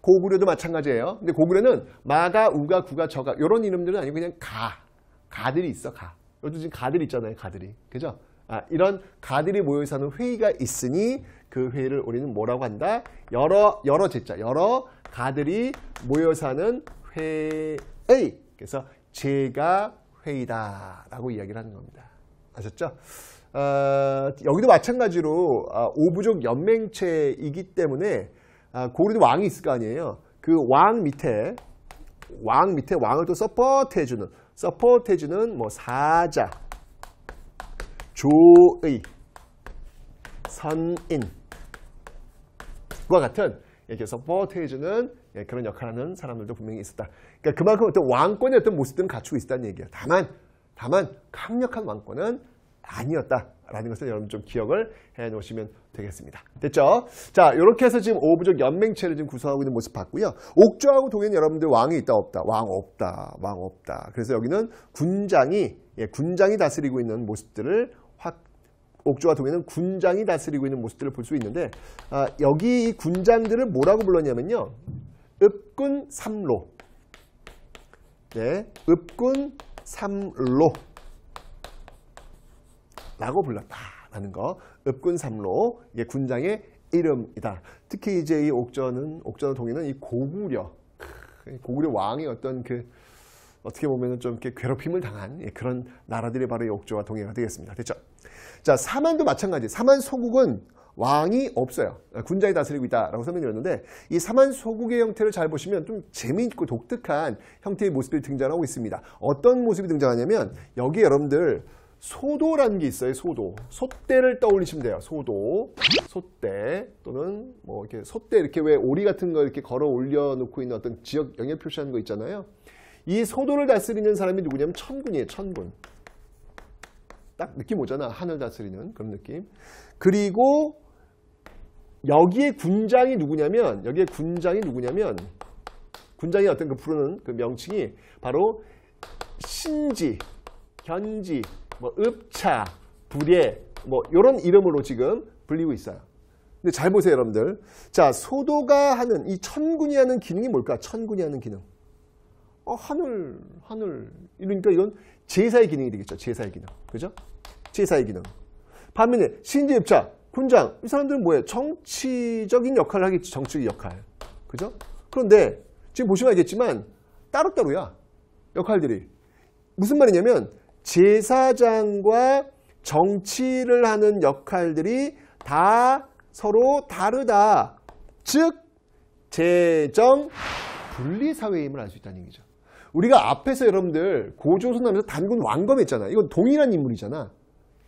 고구려도 마찬가지예요. 근데 고구려는 마가, 우가, 구가, 저가 이런 이름들은 아니고 그냥 가, 가들이 있어 가. 요즘 지금 가들이 있잖아요. 가들이. 그죠? 아, 이런 가들이 모여 사는 회의가 있으니 그 회의를 우리는 뭐라고 한다? 여러 여러 제자, 여러 가들이 모여 사는 회의. 그래서 제가 회의다라고 이야기를 하는 겁니다. 아셨죠? 어, 여기도 마찬가지로 어, 오부족 연맹체이기 때문에 어, 아, 고구도 왕이 있을 거 아니에요. 그 왕 밑에 왕 밑에 왕을 또 서포트해주는 서포트해주는 뭐 사자, 조의, 선인 과 같은 이렇게 서포트해주는 예, 그런 역할하는 사람들도 분명히 있었다. 그러니까 그만큼 어떤 왕권의 어떤 모습들은 갖추고 있었다는 얘기예요. 다만 다만 강력한 왕권은 아니었다라는 것을 여러분 좀 기억을 해놓으시면 되겠습니다. 됐죠? 자, 이렇게 해서 지금 오부족 연맹체를 지금 구성하고 있는 모습 봤고요. 옥조하고 동해는 여러분들 왕이 있다 없다, 왕 없다, 왕 없다. 그래서 여기는 군장이 예, 군장이 다스리고 있는 모습들을 옥조와 동해는 군장이 다스리고 있는 모습들을 볼 수 있는데 아, 여기 이 군장들을 뭐라고 불렀냐면요. 읍군 삼로 네, 읍군 삼로 라고 불렀다라는 거 읍군 삼로 이게 군장의 이름이다. 특히 이제 이 옥전은 옥전 동해는 이 고구려 고구려 왕의 어떤 그 어떻게 보면 좀 이렇게 괴롭힘을 당한 예, 그런 나라들이 바로 이 옥조와 동해가 되겠습니다. 됐죠? 자, 사만도 마찬가지. 사만 소국은 왕이 없어요. 군자에 다스리고 있다라고 설명드렸는데 이 사만 소국의 형태를 잘 보시면 좀 재미있고 독특한 형태의 모습이 등장하고 있습니다. 어떤 모습이 등장하냐면 여기 여러분들 소도라는 게 있어요. 소도. 소대를 떠올리시면 돼요. 소도, 소대 또는 뭐 이렇게 소대 이렇게 왜 오리 같은 거 이렇게 걸어 올려 놓고 있는 어떤 지역 영역 표시하는 거 있잖아요. 이 소도를 다스리는 사람이 누구냐면 천군이에요. 천군. 딱 느낌 오잖아. 하늘 다스리는 그런 느낌. 그리고 여기에 군장이 누구냐면 여기에 군장이 누구냐면 군장이 어떤 그 부르는 그 명칭이 바로 신지, 견지, 뭐 읍차, 불예 뭐 이런 이름으로 지금 불리고 있어요. 근데 잘 보세요 여러분들. 자 소도가 하는 이 천군이 하는 기능이 뭘까? 천군이 하는 기능. 어, 하늘, 하늘. 이러니까 이건 제사의 기능이 되겠죠. 제사의 기능. 그죠? 제사의 기능. 반면에 신지입자, 군장 이 사람들은 뭐예요? 정치적인 역할을 하겠지 정치적 역할. 그죠? 그런데 지금 보시면 알겠지만 따로따로야 역할들이. 무슨 말이냐면 제사장과 정치를 하는 역할들이 다 서로 다르다. 즉 재정 분리사회임을 알 수 있다는 얘기죠. 우리가 앞에서 여러분들 고조선하면서 단군 왕검했잖아. 이건 동일한 인물이잖아.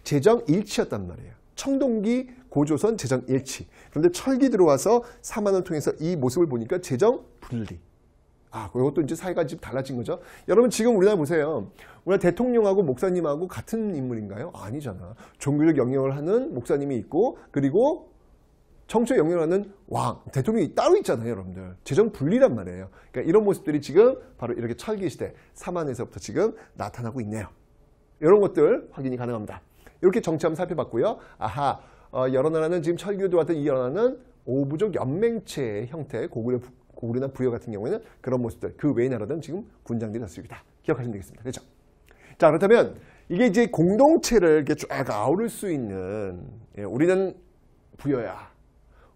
재정 일치였단 말이에요. 청동기 고조선 재정 일치. 그런데 철기 들어와서 사만을 통해서 이 모습을 보니까 재정 분리. 아, 그것도 이제 사회가 지금 달라진 거죠. 여러분 지금 우리나라 보세요. 우리나라 대통령하고 목사님하고 같은 인물인가요? 아니잖아. 종교적 영향을 하는 목사님이 있고 그리고 정치적 영향을 하는 왕, 대통령이 따로 있잖아요. 여러분들. 재정 분리란 말이에요. 그러니까 이런 모습들이 지금 바로 이렇게 철기 시대 사만에서부터 지금 나타나고 있네요. 이런 것들 확인이 가능합니다. 이렇게 정체함 살펴봤고요. 아하, 어, 여러 나라는 지금 철교도 같은 이 연화는 오부족 연맹체의 형태, 고구려, 고구려나 부여 같은 경우에는 그런 모습들, 그 외의 나라들은 지금 군장들이 다수입니다. 기억하시면 되겠습니다. 그렇죠? 자, 그렇다면 이게 이제 공동체를 이렇게 쫙 아우를 수 있는 예, 우리는 부여야.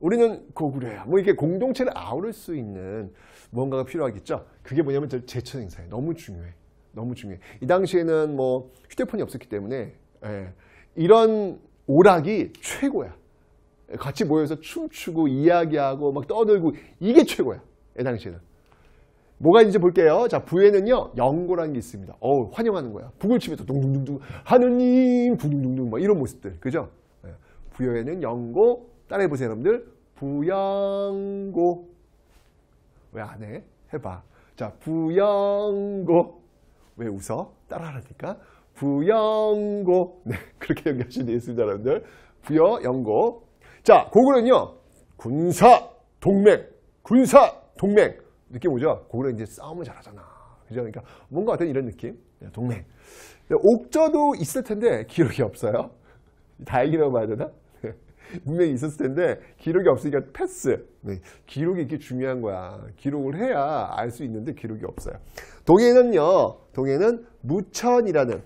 우리는 고구려야. 뭐 이게 렇 공동체를 아우를 수 있는 뭔가가 필요하겠죠. 그게 뭐냐면 제천 행사예요. 너무 중요해. 너무 중요해. 이 당시에는 뭐 휴대폰이 없었기 때문에 예, 이런 오락이 최고야. 같이 모여서 춤추고 이야기하고 막 떠들고 이게 최고야. 애 당시에는. 뭐가 있는지 볼게요. 자, 부에는요. 영고라는 게 있습니다. 어우, 환영하는 거야. 북을 치면서 둥둥둥둥 하느님 둥둥둥둥 막 이런 모습들. 그죠? 예. 부여에는 영고 따라해 보세요, 여러분들. 부영고. 왜 안 해? 해 봐. 자, 부영고. 왜 웃어? 따라하라니까. 부영고 네, 그렇게 연결하시면있습니다 여러분들 부여영고 자 고구려는요 군사 동맹 군사 동맹 느낌 오죠 고구려 이제 싸움을 잘하잖아 그죠 그러니까 뭔가 같은 이런 느낌 네, 동맹 네, 옥저도 있을 텐데 기록이 없어요 다행이라고 봐야 되나 네. 분명히 있었을 텐데 기록이 없으니까 패스 네. 기록이 이렇게 중요한 거야 기록을 해야 알 수 있는데 기록이 없어요 동해는요 동해는 무천이라는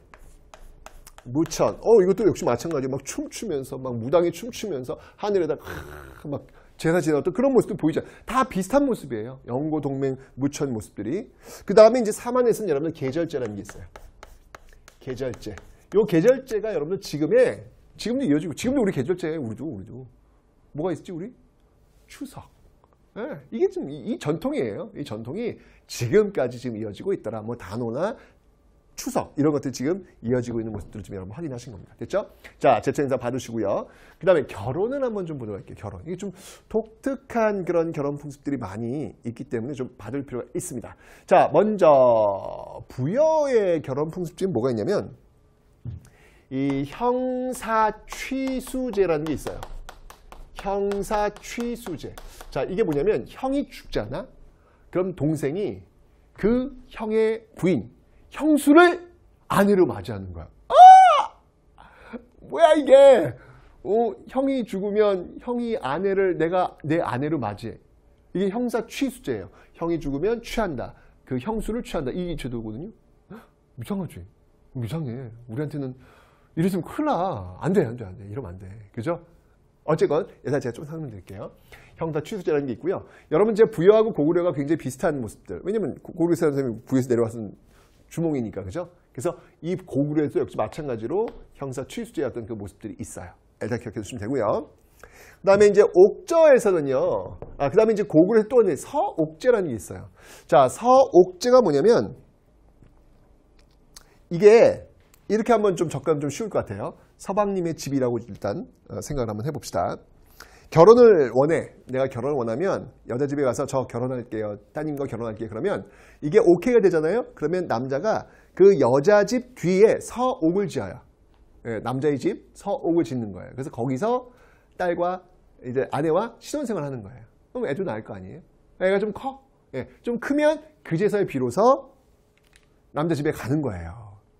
무천. 어, 이것도 역시 마찬가지예막 춤추면서, 막 무당이 춤추면서 하늘에다 막 제사 지내 어떤 그런 모습도 보이죠. 다 비슷한 모습이에요. 영고 동맹 무천 모습들이. 그 다음에 이제 사만에서는 여러분들 계절제라는 게 있어요. 계절제. 요 계절제가 여러분들 지금에 지금도 이어지고 지금도 우리 계절제에 우리도 우리도 뭐가 있지 우리 추석. 네, 이게 지금 이 전통이에요. 이 전통이 지금까지 지금 이어지고 있더라. 뭐 단오나 추석 이런 것들이 지금 이어지고 있는 모습들을 지금 여러분 확인하신 겁니다. 됐죠? 자, 제차 인사 받으시고요. 그 다음에 결혼은 한번 좀 보도록 할게요. 결혼. 이게 좀 독특한 그런 결혼 풍습들이 많이 있기 때문에 좀 받을 필요가 있습니다. 자, 먼저 부여의 결혼 풍습 중에 뭐가 있냐면 이 형사취수제라는 게 있어요. 형사취수제. 자, 이게 뭐냐면 형이 죽잖아? 그럼 동생이 그 형의 부인, 형수를 아내로 맞이하는 거야. 아! 뭐야 이게? 어, 형이 죽으면 형이 아내를 내가 내 아내로 맞이해. 이게 형사 취수제예요 형이 죽으면 취한다. 그 형수를 취한다. 이 제도거든요. 이상하지? 이상해. 우리한테는 이랬으면 큰일 나. 안 돼, 안 돼, 안 돼. 이러면 안 돼. 그죠? 어쨌건 예산 제가 좀 설명드릴게요. 형사 취수제라는게 있고요. 여러분 제 부여하고 고구려가 굉장히 비슷한 모습들. 왜냐면 고구려 사람이 부여에서 내려왔으면 주몽이니까 그죠? 그래서 이 고구려에서 역시 마찬가지로 형사 취수제였던그 모습들이 있어요. 일단 기억해 주시면 되고요. 그 다음에 이제 옥저에서는요. 아, 그 다음에 이제 고구려에서 또 서옥제라는 게 있어요. 자, 서옥제가 뭐냐면 이게 이렇게 한번 좀 접근 좀 쉬울 것 같아요. 서방님의 집이라고 일단 어, 생각을 한번 해봅시다. 결혼을 원해 내가 결혼을 원하면 여자 집에 가서 저 결혼할게요 따님과 결혼할게요 그러면 이게 오케이가 되잖아요 그러면 남자가 그 여자 집 뒤에 서옥을 지어요 예, 남자의 집 서옥을 짓는 거예요 그래서 거기서 딸과 이제 아내와 신혼생활 하는 거예요 그럼 애도 낳을 거 아니에요 애가 좀커좀 예, 좀 크면 그제서야 비로소 남자 집에 가는 거예요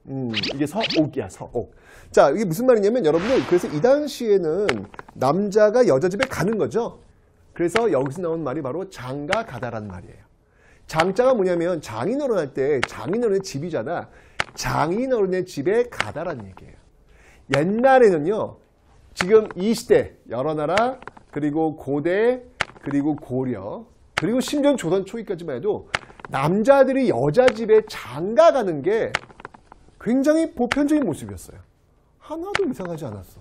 음, 이게 서옥이야 서옥 자, 이게 무슨 말이냐면 여러분들 그래서 이 당시에는 남자가 여자 집에 가는 거죠. 그래서 여기서 나온 말이 바로 장가 가다라는 말이에요. 장자가 뭐냐면 장인어른할 때 장인어른의 집이잖아. 장인어른의 집에 가다라는 얘기예요. 옛날에는요. 지금 이 시대 여러 나라 그리고 고대 그리고 고려 그리고 심지어 조선 초기까지만 해도 남자들이 여자 집에 장가 가는 게 굉장히 보편적인 모습이었어요. 하나도 이상하지 않았어.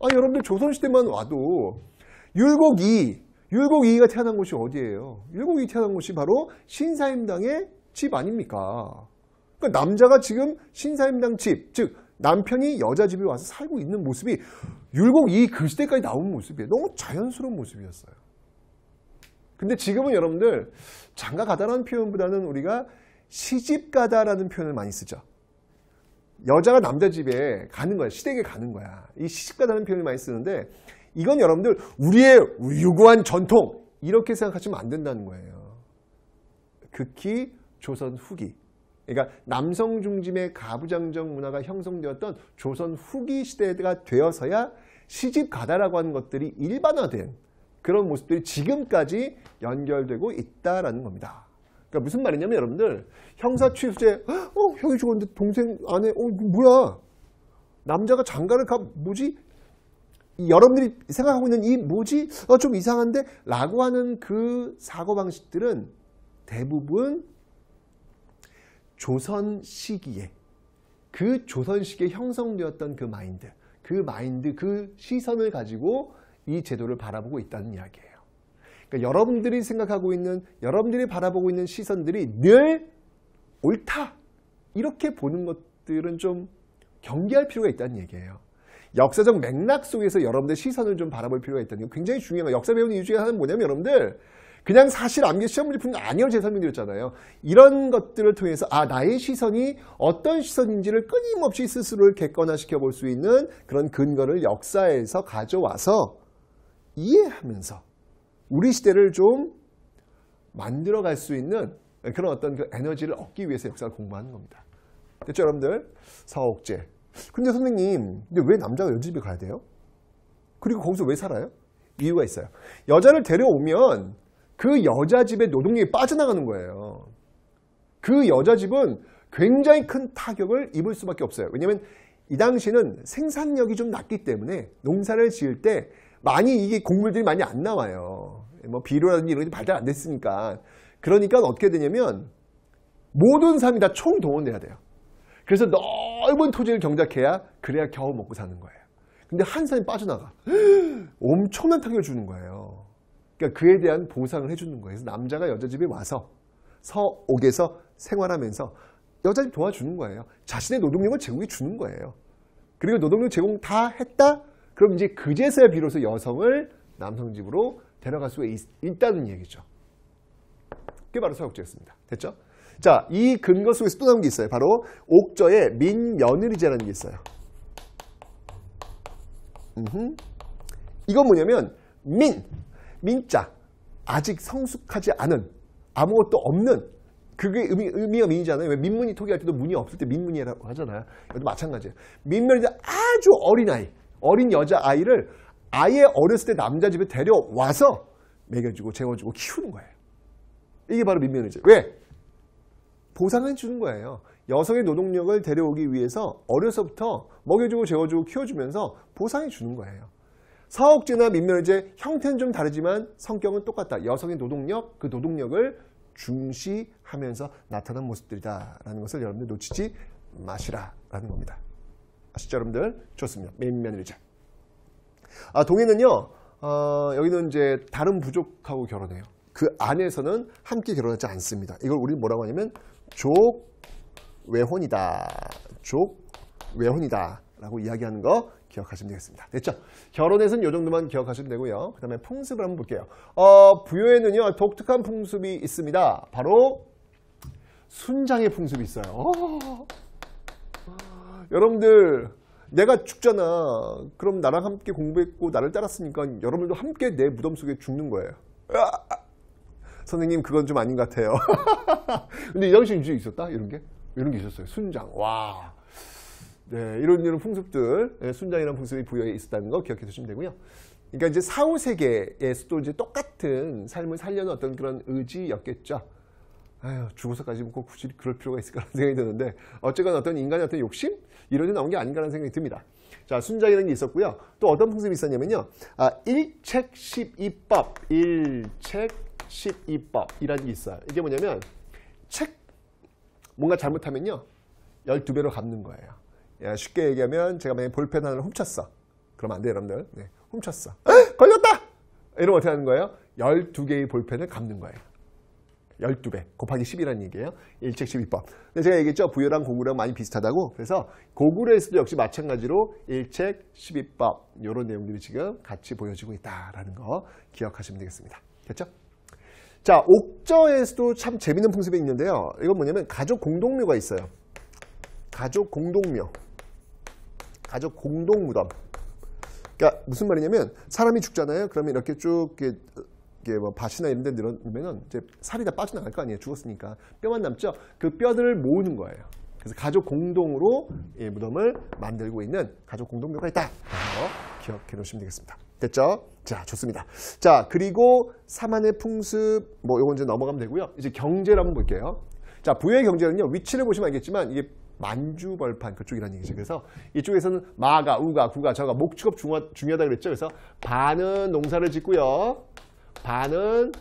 아 여러분들 조선시대만 와도 율곡이 율곡 이가 태어난 곳이 어디예요? 율곡이 태어난 곳이 바로 신사임당의 집 아닙니까? 그러니까 남자가 지금 신사임당 집, 즉 남편이 여자 집에 와서 살고 있는 모습이 율곡 이그 시대까지 나온 모습이에요. 너무 자연스러운 모습이었어요. 근데 지금은 여러분들 장가 가다라는 표현보다는 우리가 시집 가다라는 표현을 많이 쓰죠. 여자가 남자 집에 가는 거야. 시댁에 가는 거야. 이 시집가다는 표현을 많이 쓰는데 이건 여러분들 우리의 유구한 전통 이렇게 생각하시면 안 된다는 거예요. 극히 조선 후기 그러니까 남성 중심의 가부장적 문화가 형성되었던 조선 후기 시대가 되어서야 시집 가다라고 하는 것들이 일반화된 그런 모습들이 지금까지 연결되고 있다라는 겁니다. 그러니까 무슨 말이냐면 여러분들 형사 취소제 어 형이 죽었는데 동생 아내 어 뭐야 남자가 장가를 가 뭐지 여러분들이 생각하고 있는 이 뭐지 어좀 이상한데 라고 하는 그 사고방식들은 대부분 조선 시기에 그 조선 시기에 형성되었던 그 마인드 그 마인드 그 시선을 가지고 이 제도를 바라보고 있다는 이야기예요. 그러니까 여러분들이 생각하고 있는 여러분들이 바라보고 있는 시선들이 늘 옳다 이렇게 보는 것들은 좀 경계할 필요가 있다는 얘기예요. 역사적 맥락 속에서 여러분들 시선을 좀 바라볼 필요가 있다는 게 굉장히 중요한 거예요. 역사 배우는 이유 중에 하나는 뭐냐면 여러분들 그냥 사실 암기 시험 문제뿐 아니요 제가 설명드렸잖아요. 이런 것들을 통해서 아 나의 시선이 어떤 시선인지를 끊임없이 스스로를 객관화시켜 볼 수 있는 그런 근거를 역사에서 가져와서 이해하면서 우리 시대를 좀 만들어갈 수 있는 그런 어떤 그 에너지를 얻기 위해서 역사를 공부하는 겁니다. 됐죠 여러분들? 사옥제. 근데 선생님 근데 왜 남자가 여집에 가야 돼요? 그리고 거기서 왜 살아요? 이유가 있어요. 여자를 데려오면 그 여자 집의 노동력이 빠져나가는 거예요. 그 여자 집은 굉장히 큰 타격을 입을 수밖에 없어요. 왜냐하면 이 당시는 생산력이 좀 낮기 때문에 농사를 지을 때 많이 이게 곡물들이 많이 안 나와요. 뭐 비료라든지 이런 게 발달 안 됐으니까. 그러니까 어떻게 되냐면 모든 사람이 다 총동원해야 돼요. 그래서 넓은 토지를 경작해야 그래야 겨우 먹고 사는 거예요. 근데 한 사람이 빠져나가. 엄청난 타격을 주는 거예요. 그러니까 그에 대한 보상을 해주는 거예요. 그래서 남자가 여자 집에 와서 서옥에서 생활하면서 여자 집 도와주는 거예요. 자신의 노동력을 제공해 주는 거예요. 그리고 노동력 제공 다 했다? 그럼 이제 그제서야 비로소 여성을 남성 집으로 데려갈 수 있다는 얘기죠. 그게 바로 서역죄였습니다. 됐죠? 자, 이 근거 속에서 또 나온 게 있어요. 바로 옥저의 민며느리제라는 게 있어요. 음흠. 이건 뭐냐면 민, 민자, 아직 성숙하지 않은, 아무것도 없는 그게 의미, 의미가 민이잖아요. 왜 민문이 토기할 때도 문이 없을 때 민문이라고 하잖아요. 이것도 마찬가지예요. 민면이 아주 어린아이, 어린 여자아이를 아예 어렸을 때 남자 집에 데려와서 매겨주고 재워주고 키우는 거예요. 이게 바로 민면의제. 왜? 보상을 주는 거예요. 여성의 노동력을 데려오기 위해서 어려서부터 먹여주고 재워주고 키워주면서 보상해 주는 거예요. 사옥제나 민면의제 형태는 좀 다르지만 성격은 똑같다. 여성의 노동력, 그 노동력을 중시하면서 나타난 모습들이다라는 것을 여러분들 놓치지 마시라라는 겁니다. 아시죠 여러분들? 좋습니다. 메인면이자 아, 동해는요. 어, 여기는 이제 다른 부족하고 결혼해요. 그 안에서는 함께 결혼하지 않습니다. 이걸 우리는 뭐라고 하냐면 족외혼이다. 족외혼이다. 라고 이야기하는 거 기억하시면 되겠습니다. 됐죠? 결혼에서는 이 정도만 기억하시면 되고요. 그 다음에 풍습을 한번 볼게요. 어, 부여에는요. 독특한 풍습이 있습니다. 바로 순장의 풍습이 있어요. 오. 여러분들 내가 죽잖아. 그럼 나랑 함께 공부했고 나를 따랐으니까 여러분도 함께 내 무덤 속에 죽는 거예요. 으아! 선생님 그건 좀 아닌 것 같아요. 근데 이런 식이 있었다? 이런 게? 이런 게 있었어요. 순장. 와. 네, 이런 이런 풍습들, 네, 순장이라는 풍습이 부여에 있었다는 거 기억해 두시면 되고요. 그러니까 이제 사후 세계에서도 이제 똑같은 삶을 살려는 어떤 그런 의지였겠죠. 아휴 죽어서까지 뭐 굳이 그럴 필요가 있을까라는 생각이 드는데 어쨌건 어떤 인간의 어떤 욕심? 이런 게 나온 게 아닌가라는 생각이 듭니다. 자, 순작이라는 게 있었고요. 또 어떤 풍습이 있었냐면요. 아, 일책 십2법 일책 십2법이라는게 있어요. 이게 뭐냐면 책 뭔가 잘못하면요. 열두 배로 갚는 거예요. 야, 예, 쉽게 얘기하면 제가 만약에 볼펜 하나를 훔쳤어. 그럼 안 돼요, 여러분들. 네, 훔쳤어. 에? 걸렸다! 이러면 어떻게 하는 거예요? 12개의 볼펜을 갚는 거예요. 12배 곱하기 10이라는 얘기예요. 일책십이법 근데 제가 얘기했죠. 부여랑 고구려랑 많이 비슷하다고. 그래서 고구려에서도 역시 마찬가지로 일책십이법 이런 내용들이 지금 같이 보여지고 있다라는 거 기억하시면 되겠습니다. 됐죠? 자, 옥저에서도 참 재밌는 풍습이 있는데요. 이건 뭐냐면 가족 공동묘가 있어요. 가족 공동묘. 가족 공동무덤. 그러니까 무슨 말이냐면 사람이 죽잖아요. 그러면 이렇게 쭉 이렇게 이게 뭐 밭이나 이런 데 늘어나면은 이제 살이 다 빠져나갈 거 아니에요. 죽었으니까. 뼈만 남죠. 그 뼈들을 모으는 거예요. 그래서 가족 공동으로 이 무덤을 만들고 있는 가족 공동묘가 있다. 기억해 놓으시면 되겠습니다. 됐죠? 자, 좋습니다. 자, 그리고 사만의 풍습, 뭐, 요건 이제 넘어가면 되고요. 이제 경제를 한번 볼게요. 자, 부의 경제는요, 위치를 보시면 알겠지만, 이게 만주벌판 그쪽이라는 얘기죠. 그래서 이쪽에서는 마가, 우가, 구가, 저가, 목축업 중요, 중요하다 그랬죠. 그래서 반은 농사를 짓고요. 반은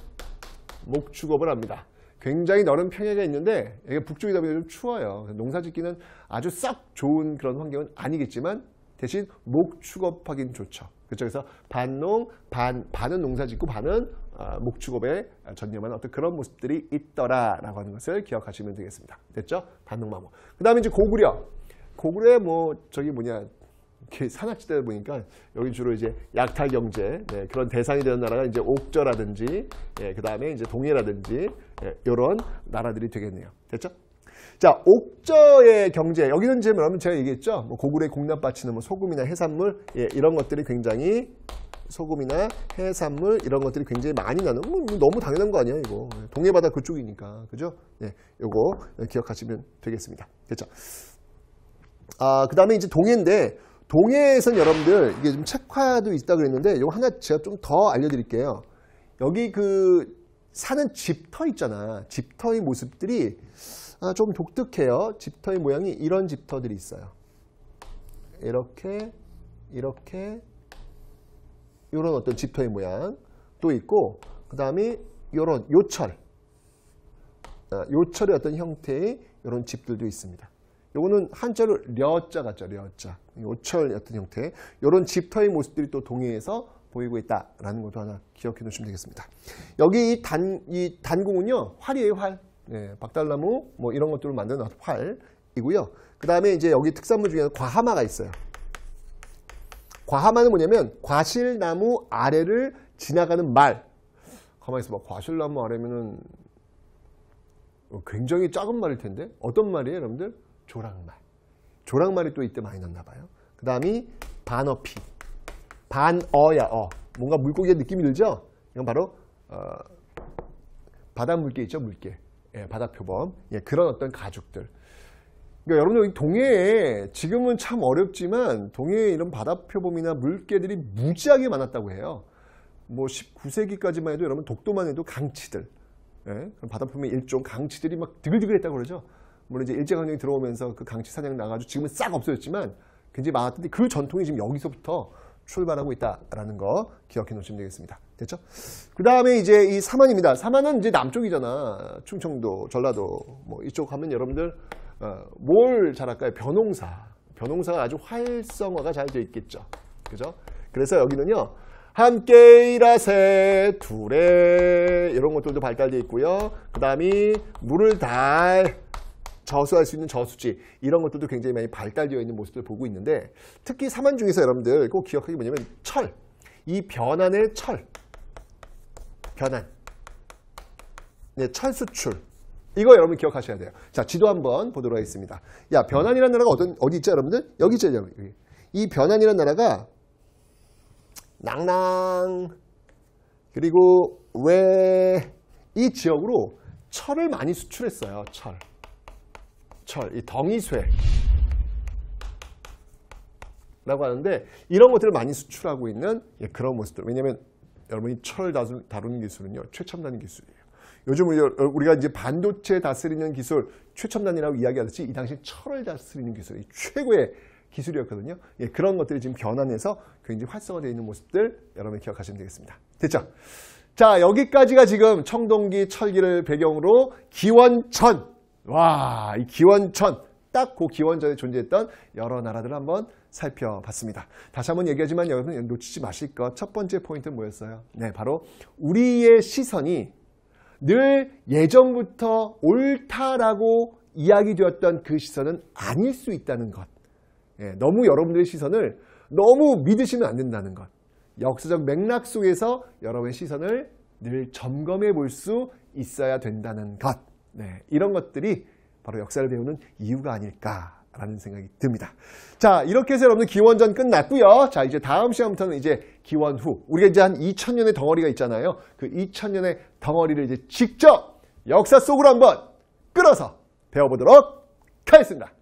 목축업을 합니다. 굉장히 넓은 평야가 있는데 이게 북쪽이다 보니까 좀 추워요. 농사짓기는 아주 썩 좋은 그런 환경은 아니겠지만 대신 목축업하기는 좋죠. 그렇죠. 그래서 반농, 반, 반은 농사짓고 반은 아, 목축업에 전념하는 어떤 그런 모습들이 있더라라고 하는 것을 기억하시면 되겠습니다. 됐죠? 반농마모. 그 다음에 이제 고구려. 고구려의 뭐 저기 뭐냐 산악지대다 보니까 여기 주로 이제 약탈 경제 네, 그런 대상이 되는 나라가 이제 옥저라든지 예, 그 다음에 이제 동해라든지 예, 이런 나라들이 되겠네요. 됐죠? 자, 옥저의 경제. 여기는 이제 뭐냐면 제가 얘기했죠. 뭐 고구려 공납 바치는 뭐 소금이나 해산물 예, 이런 것들이 굉장히 소금이나 해산물 이런 것들이 굉장히 많이 나는 뭐, 뭐 너무 당연한 거 아니야 이거 예, 동해바다 그쪽이니까 그죠? 네, 요거 기억하시면 되겠습니다. 됐죠? 아, 그 다음에 이제 동해인데 동해에선 여러분들 이게 좀 책화도 있다 그랬는데 이거 하나 제가 좀 더 알려드릴게요. 여기 그 사는 집터 있잖아. 집터의 모습들이 아, 좀 독특해요. 집터의 모양이 이런 집터들이 있어요. 이렇게 이렇게 이런 어떤 집터의 모양 또 있고 그 다음에 이런 요철 아, 요철의 어떤 형태의 이런 집들도 있습니다. 요거는 한자로 려자 같죠. 려자. 요철 같은 형태 이런 집터의 모습들이 또 동해에서 보이고 있다라는 것도 하나 기억해 놓으시면 되겠습니다. 여기 이 단 이 단공은요 활이에요 활. 예, 박달나무 뭐 이런 것들을 만드는 활이고요. 그 다음에 이제 여기 특산물 중에 과하마가 있어요. 과하마는 뭐냐면 과실나무 아래를 지나가는 말. 가만히 있어봐. 과실나무 아래면은 뭐 굉장히 작은 말일 텐데 어떤 말이에요, 여러분들? 조랑말. 조랑말이 또 이때 많이 났나 봐요. 그 다음이 반어피. 반어야 어. 뭔가 물고기의 느낌이 들죠? 이건 바로 어, 바닷 물개 있죠? 물개. 예, 바다 표범. 예, 그런 어떤 가죽들. 그러니까 여러분들 동해에 지금은 참 어렵지만 동해에 이런 바다 표범이나 물개들이 무지하게 많았다고 해요. 뭐 19세기까지만 해도 여러분 독도만 해도 강치들. 예, 바다 표범의 일종 강치들이 막 드글드글했다고 그러죠. 물론 이제 일제강점이 들어오면서 그 강치 사냥 나가지고 지금은 싹 없어졌지만 굉장히 많았던데 그 전통이 지금 여기서부터 출발하고 있다라는 거 기억해 놓으시면 되겠습니다. 됐죠? 그 다음에 이제 이 사만입니다. 사만은 이제 남쪽이잖아. 충청도, 전라도 뭐 이쪽 하면 여러분들 어, 뭘 잘할까요? 변홍사. 변홍사가 아주 활성화가 잘 되어 있겠죠. 그죠? 그래서 여기는요. 함께 일하세 둘에 이런 것들도 발달되어 있고요. 그 다음이 물을 달 저수할 수 있는 저수지 이런 것들도 굉장히 많이 발달되어 있는 모습을 보고 있는데 특히 사만 중에서 여러분들 꼭 기억하기 뭐냐면 철, 이 변환의 철, 변환, 네, 철 수출 이거 여러분 기억하셔야 돼요. 자 지도 한번 보도록 하겠습니다. 야 변환이라는 나라가 어떤 어디 있죠 여러분들? 여기 있죠 여러분. 이 변환이라는 나라가 낭낭 그리고 왜 이 지역으로 철을 많이 수출했어요. 철. 철, 이 덩이쇠 라고 하는데 이런 것들을 많이 수출하고 있는 예, 그런 모습들 왜냐하면 여러분이 철을 다루는 기술은요 최첨단 기술이에요 요즘 어, 우리가 이제 반도체 다스리는 기술 최첨단이라고 이야기하듯이 이 당시 철을 다스리는 기술이 최고의 기술이었거든요 예, 그런 것들이 지금 변환해서 굉장히 활성화되어 있는 모습들 여러분이 기억하시면 되겠습니다 됐죠? 자 여기까지가 지금 청동기 철기를 배경으로 기원천 와, 이 기원천 딱그 기원전에 존재했던 여러 나라들을 한번 살펴봤습니다. 다시 한번 얘기하지만 여러분 놓치지 마실 것 첫 번째 포인트는 뭐였어요? 네, 바로 우리의 시선이 늘 예전부터 옳다라고 이야기되었던 그 시선은 아닐 수 있다는 것. 예, 너무 여러분들의 시선을 너무 믿으시면 안 된다는 것. 역사적 맥락 속에서 여러분의 시선을 늘 점검해 볼 수 있어야 된다는 것. 네, 이런 것들이 바로 역사를 배우는 이유가 아닐까라는 생각이 듭니다. 자, 이렇게 해서 여러분들 기원전 끝났고요. 자, 이제 다음 시간부터는 이제 기원 후. 우리가 이제 한 2000년의 덩어리가 있잖아요. 그 2000년의 덩어리를 이제 직접 역사 속으로 한번 끌어서 배워보도록 하겠습니다.